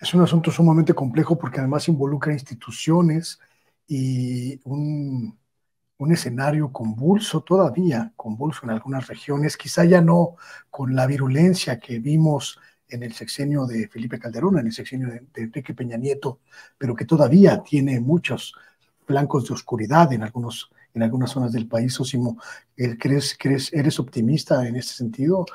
Es un asunto sumamente complejo porque además involucra instituciones y un, escenario convulso todavía, convulso en algunas regiones, quizá ya no con la virulencia que vimos en el sexenio de Felipe Calderón, en el sexenio de, Enrique Peña Nieto, pero que todavía tiene muchos blancos de oscuridad en, algunos, en algunas zonas del país. crees, ¿eres optimista en este sentido?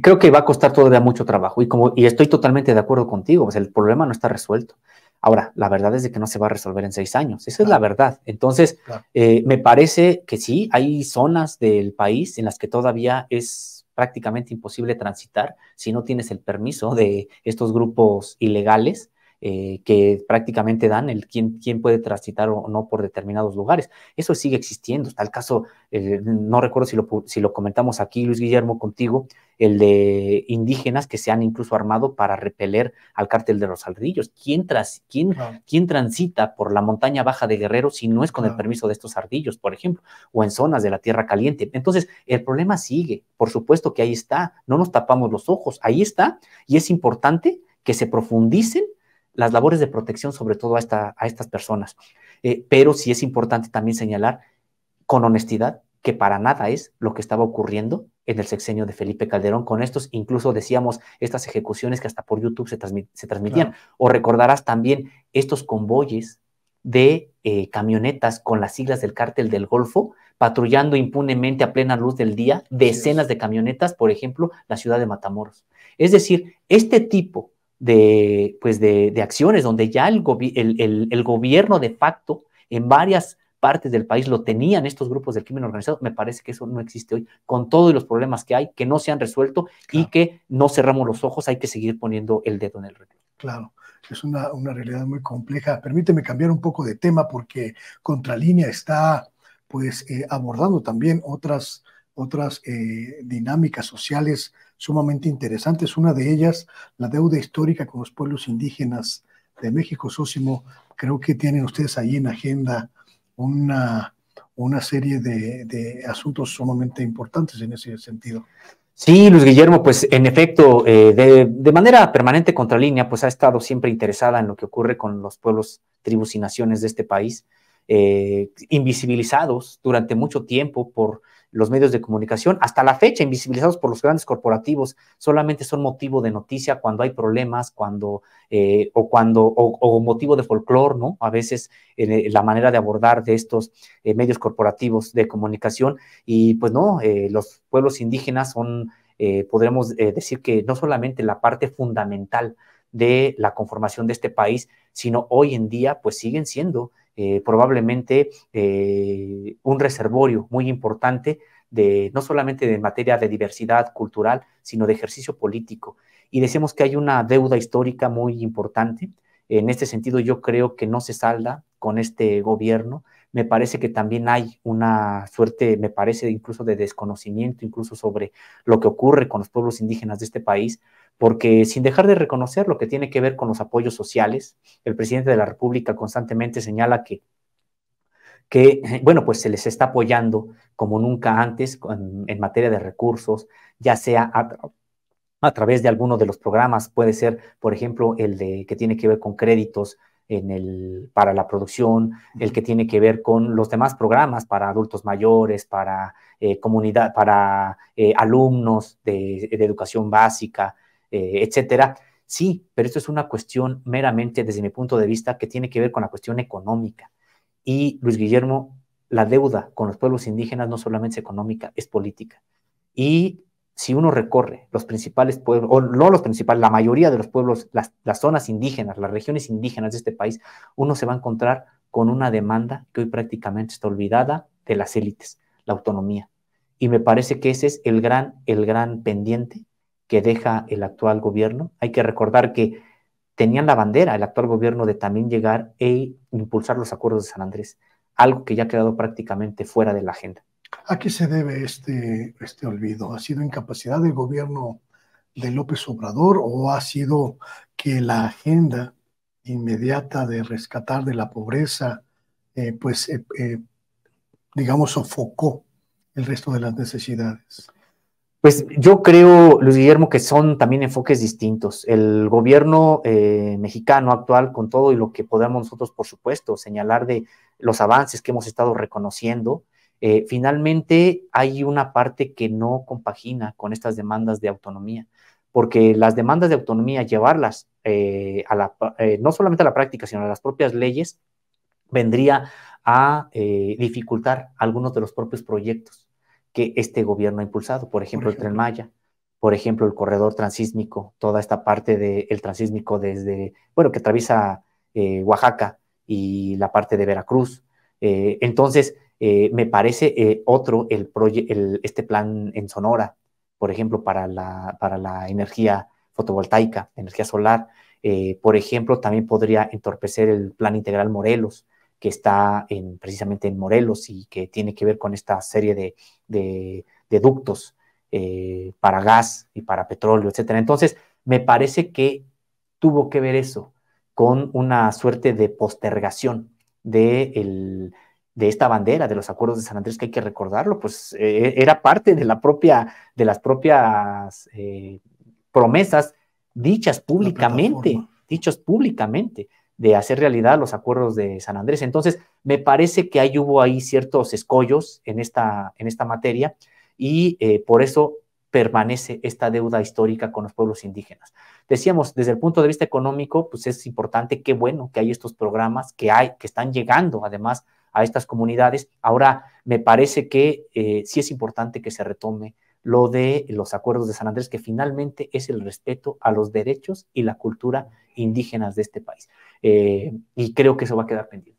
creo que va a costar todavía mucho trabajo y, como, y estoy totalmente de acuerdo contigo, pues, el problema no está resuelto. Ahora, la verdad es de que no se va a resolver en seis años, esa es la verdad. Entonces, eh, me parece que sí, hay zonas del país en las que todavía es prácticamente imposible transitar si no tienes el permiso de estos grupos ilegales. Eh, que prácticamente dan el quién, quién puede transitar o no por determinados lugares. Eso sigue existiendo. Está el caso, eh, no recuerdo si lo, si lo comentamos aquí, Luis Guillermo, contigo, el de indígenas que se han incluso armado para repeler al cártel de los ardillos. ¿Quién, quién, transita por la montaña baja de Guerrero si no es con el permiso de estos ardillos, por ejemplo, o en zonas de la Tierra Caliente? Entonces, el problema sigue. Por supuesto que ahí está. No nos tapamos los ojos. Ahí está. Y es importante que se profundicen las labores de protección, sobre todo a, estas personas. Eh, pero sí es importante también señalar con honestidad que para nada es lo que estaba ocurriendo en el sexenio de Felipe Calderón con estos, incluso decíamos, estas ejecuciones que hasta por YouTube se, transmitían. O recordarás también estos convoyes de eh, camionetas con las siglas del cártel del Golfo, patrullando impunemente a plena luz del día decenas de camionetas, por ejemplo, la ciudad de Matamoros. Es decir, este tipo de, pues de, de acciones donde ya el, el, gobierno de facto en varias partes del país lo tenían estos grupos del crimen organizado, me parece que eso no existe hoy, con todos los problemas que hay, que no se han resuelto y que no cerramos los ojos, hay que seguir poniendo el dedo en el reto. Claro, es una, realidad muy compleja. Permíteme cambiar un poco de tema porque Contralínea está pues eh, abordando también otras, otras eh, dinámicas sociales sumamente interesantes. Una de ellas, la deuda histórica con los pueblos indígenas de México. Sósimo, creo que tienen ustedes ahí en agenda una, una serie de, asuntos sumamente importantes en ese sentido. Sí, Luis Guillermo, pues en efecto, eh, de, de, manera permanente contralínea, pues ha estado siempre interesada en lo que ocurre con los pueblos, tribus y naciones de este país. Eh, invisibilizados durante mucho tiempo por los medios de comunicación, hasta la fecha invisibilizados por los grandes corporativos, solamente son motivo de noticia cuando hay problemas, cuando eh, o cuando o, motivo de folclore, ¿no? A veces eh, la manera de abordar de estos medios corporativos de comunicación y pues no, los pueblos indígenas son, podremos decir que no solamente la parte fundamental de la conformación de este país, sino hoy en día pues siguen siendo eh, probablemente eh, un reservorio muy importante de no solamente de materia de diversidad cultural, sino de ejercicio político. Y decimos que hay una deuda histórica muy importante. En este sentido, yo creo que no se salda con este gobierno me parece que también hay una suerte, me parece incluso de desconocimiento, incluso sobre lo que ocurre con los pueblos indígenas de este país, porque sin dejar de reconocer lo que tiene que ver con los apoyos sociales, el presidente de la República constantemente señala que que, eh, bueno, pues se les está apoyando como nunca antes en, materia de recursos, ya sea a, través de alguno de los programas, puede ser, por ejemplo, el de, que tiene que ver con créditos en el, para la producción, el que tiene que ver con los demás programas para adultos mayores, para eh, comunidad, para eh, alumnos de, educación básica, eh, etcétera. Sí, pero esto es una cuestión meramente, desde mi punto de vista, que tiene que ver con la cuestión económica. Y Luis Guillermo, la deuda con los pueblos indígenas no solamente es económica, es política. Y si uno recorre los principales pueblos, o no los principales, la mayoría de los pueblos, las, zonas indígenas, las regiones indígenas de este país, uno se va a encontrar con una demanda que hoy prácticamente está olvidada de las élites, la autonomía. Y me parece que ese es el gran, el gran pendiente que deja el actual gobierno. Hay que recordar que tenían la bandera, el actual gobierno, de también llegar e impulsar los acuerdos de San Andrés, algo que ya ha quedado prácticamente fuera de la agenda. ¿A qué se debe este, este, olvido? ¿Ha sido incapacidad del gobierno de López Obrador o ha sido que la agenda inmediata de rescatar de la pobreza, eh, pues, eh, eh, digamos, sofocó el resto de las necesidades? Pues yo creo, Luis Guillermo, que son también enfoques distintos. El gobierno mexicano actual, con todo y lo que podamos nosotros, por supuesto, señalar de los avances que hemos estado reconociendo, eh, finalmente hay una parte que no compagina con estas demandas de autonomía, porque las demandas de autonomía, llevarlas eh, a eh, no solamente a la práctica, sino a las propias leyes, vendría a dificultar algunos de los propios proyectos que este gobierno ha impulsado, por ejemplo, el Tren Maya, por ejemplo, el corredor transísmico, toda esta parte del transísmico desde, bueno, que atraviesa Oaxaca y la parte de Veracruz. entonces, eh, me parece eh, otro el, este plan en Sonora, por ejemplo, para la, para la energía fotovoltaica, energía solar. Eh, por ejemplo, también podría entorpecer el plan integral Morelos, que está en, precisamente en Morelos y que tiene que ver con esta serie de, de, ductos para gas y para petróleo, etc. Entonces, me parece que tuvo que ver eso con una suerte de postergación del... De de esta bandera de los acuerdos de San Andrés, que hay que recordarlo, pues eh, era parte de la propia, de las propias eh, promesas dichas públicamente, dichos públicamente, de hacer realidad los acuerdos de San Andrés. Entonces, me parece que ahí hubo ahí ciertos escollos en esta, en esta materia y eh, por eso permanece esta deuda histórica con los pueblos indígenas. Decíamos, desde el punto de vista económico, pues es importante, qué bueno que hay estos programas que hay, que están llegando además a estas comunidades. Ahora, me parece que eh, sí es importante que se retome lo de los acuerdos de San Andrés, que finalmente es el respeto a los derechos y la cultura indígenas de este país. Eh, y creo que eso va a quedar pendiente.